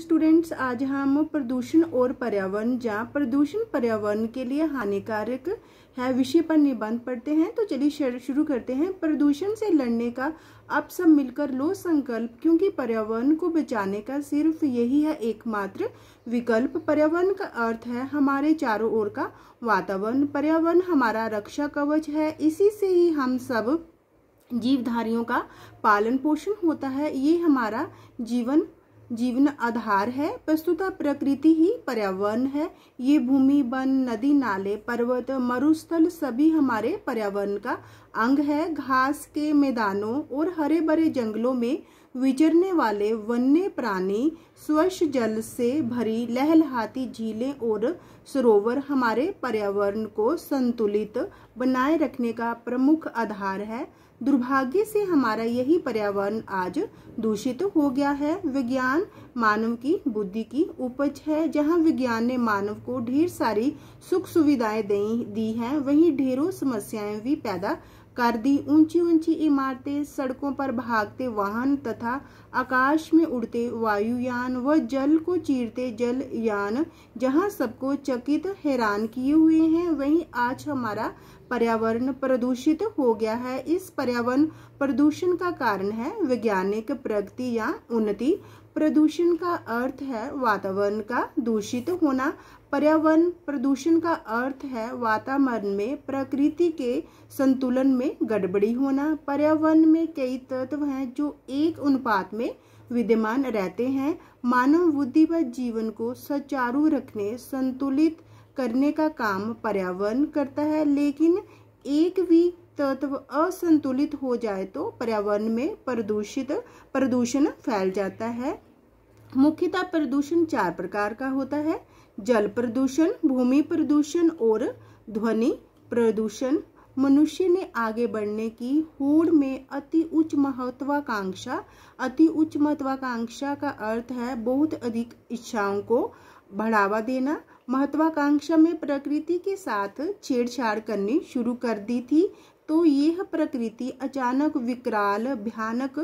students आज हम प्रदूषण और पर्यावरण जहाँ प्रदूषण पर्यावरण के लिए हानिकारक है विषय पर निबंध पढ़ते हैं तो चलिए शुरू करते हैं प्रदूषण से लड़ने का आप सब मिलकर लो संकल्प क्योंकि पर्यावरण को बचाने का सिर्फ यही है एकमात्र विकल्प पर्यावरण का अर्थ है हमारे चारों ओर का वातावरण पर्यावरण हमारा रक्षा कवच है इसी से ही हम सब जीवधारियों का पालन पोषण होता है ये हमारा जीवन जीवन आधार है वस्तुतः प्रकृति ही पर्यावरण है ये भूमि वन नदी नाले पर्वत मरुस्थल सभी हमारे पर्यावरण का अंग है घास के मैदानों और हरे भरे जंगलों में विचरने वाले वन्य प्राणी स्वच्छ जल से भरी लहलहाती झीलें और सरोवर हमारे पर्यावरण को संतुलित बनाए रखने का प्रमुख आधार है दुर्भाग्य से हमारा यही पर्यावरण आज दूषित हो गया है विज्ञान मानव की बुद्धि की उपज है जहां विज्ञान ने मानव को ढेर सारी सुख सुविधाएं दी हैं वहीं ढेरों समस्याएं भी पैदा कर दी ऊंची ऊंची इमारतें सड़कों पर भागते वाहन तथा आकाश में उड़ते वायुयान व जल को चीरते जल यान जहाँ सबको चकित हैरान किए हुए हैं वहीं आज हमारा पर्यावरण प्रदूषित हो गया है इस पर्यावरण प्रदूषण का कारण है वैज्ञानिक प्रगति या उन्नति प्रदूषण का अर्थ है वातावरण का दूषित होना पर्यावरण प्रदूषण का अर्थ है वातावरण में प्रकृति के संतुलन में गड़बड़ी होना पर्यावरण में कई तत्व हैं जो एक अनुपात में विद्यमान रहते हैं मानव बुद्धि व जीवन को सुचारू रखने संतुलित करने का काम पर्यावरण करता है लेकिन एक भी तत्व असंतुलित हो जाए तो पर्यावरण में प्रदूषित प्रदूषण फैल जाता है मुख्यतः प्रदूषण चार प्रकार का होता है जल प्रदूषण भूमि प्रदूषण और ध्वनि प्रदूषण मनुष्य ने आगे बढ़ने की होड़ में अति उच्च महत्वाकांक्षा अति उच्च महत्वाकांक्षा का अर्थ है बहुत अधिक इच्छाओं को बढ़ावा देना महत्वाकांक्षा में प्रकृति के साथ छेड़छाड़ करनी शुरू कर दी थी तो यह प्रकृति अचानक विकराल भयानक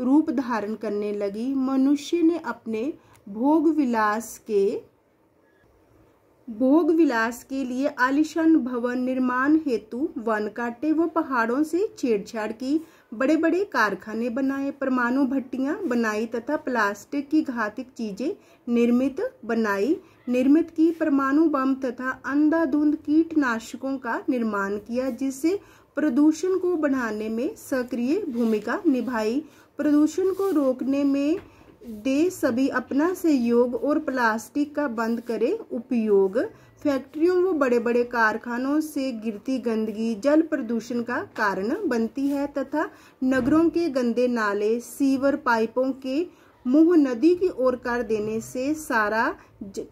रूप धारण करने लगी मनुष्य ने अपने भोग विलास के भोग विलास के लिए आलिशान भवन निर्माण हेतु वन काटे व पहाड़ों से छेड़छाड़ की बड़े बड़े कारखाने बनाए परमाणु भट्टियां बनाई तथा प्लास्टिक की घातक चीजें निर्मित बनाई निर्मित की परमाणु बम तथा अंधाधुंध कीटनाशकों का निर्माण किया जिससे प्रदूषण को बढ़ाने में सक्रिय भूमिका निभाई प्रदूषण को रोकने में दे सभी अपना सहयोग और प्लास्टिक का बंद करे उपयोग फैक्ट्रियों व बड़े बड़े कारखानों से गिरती गंदगी जल प्रदूषण का कारण बनती है तथा नगरों के गंदे नाले सीवर पाइपों के मुंह नदी की ओर कर देने से सारा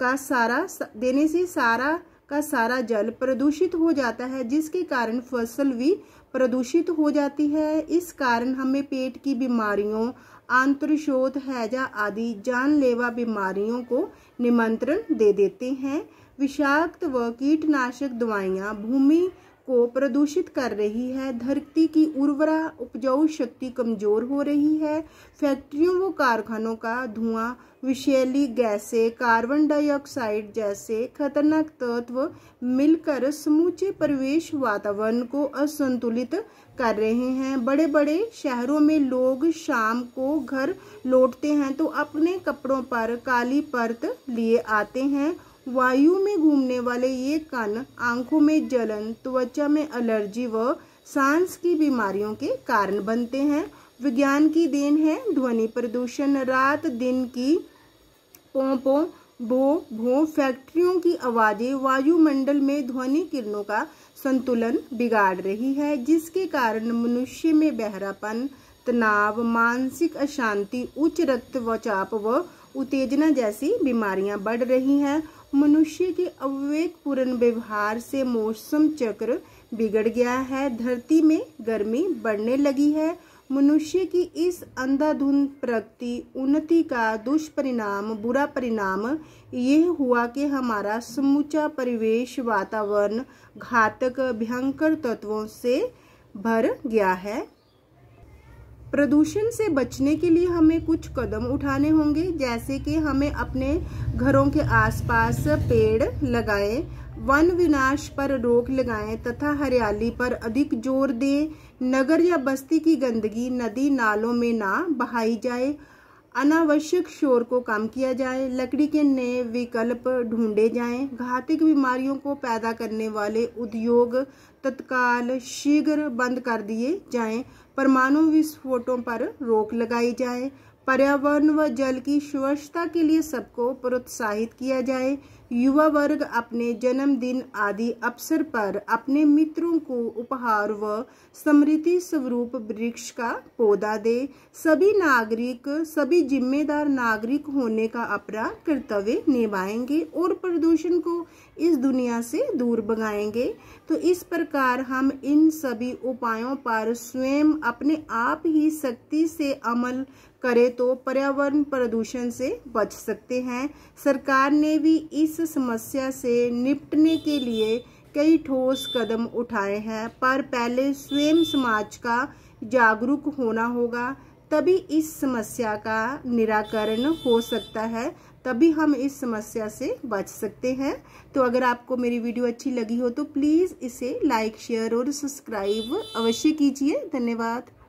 का सारा देने से सारा का सारा जल प्रदूषित हो जाता है जिसके कारण फसल भी प्रदूषित हो जाती है इस कारण हमें पेट की बीमारियों आंतरशोध हैजा आदि जानलेवा बीमारियों को निमंत्रण दे देते हैं विषाक्त व कीटनाशक दवाइयाँ भूमि को प्रदूषित कर रही है धरती की उर्वरा उपजाऊ शक्ति कमजोर हो रही है फैक्ट्रियों व कारखानों का धुआं विषैली गैसें कार्बन डाइऑक्साइड जैसे खतरनाक तत्व मिलकर समूचे परिवेश वातावरण को असंतुलित कर रहे हैं बड़े बड़े शहरों में लोग शाम को घर लौटते हैं तो अपने कपड़ों पर काली परत लिए आते हैं वायु में घूमने वाले ये कण आंखों में जलन त्वचा में एलर्जी व सांस की बीमारियों के कारण बनते हैं विज्ञान की देन है ध्वनि प्रदूषण रात दिन की पोंपों भो भो फैक्ट्रियों की आवाज़ें वायुमंडल में ध्वनि किरणों का संतुलन बिगाड़ रही है जिसके कारण मनुष्य में बहरापन तनाव मानसिक अशांति उच्च रक्तचाप व उत्तेजना जैसी बीमारियां बढ़ रही हैं मनुष्य के अवेक पूर्ण व्यवहार से मौसम चक्र बिगड़ गया है धरती में गर्मी बढ़ने लगी है मनुष्य की इस अंधाधुंध प्रगति उन्नति का दुष्परिणाम बुरा परिणाम यह हुआ कि हमारा समूचा परिवेश वातावरण घातक भयंकर तत्वों से भर गया है प्रदूषण से बचने के लिए हमें कुछ कदम उठाने होंगे जैसे कि हमें अपने घरों के आसपास पेड़ लगाएं, वन विनाश पर रोक लगाएं तथा हरियाली पर अधिक जोर दें नगर या बस्ती की गंदगी नदी नालों में ना बहाई जाए अनावश्यक शोर को कम किया जाए लकड़ी के नए विकल्प ढूंढे जाएं, घातक बीमारियों को पैदा करने वाले उद्योग तत्काल शीघ्र बंद कर दिए जाएं परमाणु विस्फोटों पर रोक लगाई जाए पर्यावरण व जल की स्वच्छता के लिए सबको प्रोत्साहित किया जाए युवा वर्ग अपने जन्मदिन आदि अवसर पर अपने मित्रों को उपहार व समृद्धि स्वरूप वृक्ष का पौधा दे सभी नागरिक सभी जिम्मेदार नागरिक होने का अपना कर्तव्य निभाएंगे और प्रदूषण को इस दुनिया से दूर भगाएंगे तो इस प्रकार प्रकार हम इन सभी उपायों पर स्वयं अपने आप ही सख्ती से अमल करें तो पर्यावरण प्रदूषण से बच सकते हैं सरकार ने भी इस समस्या से निपटने के लिए कई ठोस कदम उठाए हैं पर पहले स्वयं समाज का जागरूक होना होगा तभी इस समस्या का निराकरण हो सकता है तभी हम इस समस्या से बच सकते हैं तो अगर आपको मेरी वीडियो अच्छी लगी हो तो प्लीज़ इसे लाइक शेयर और सब्सक्राइब अवश्य कीजिए धन्यवाद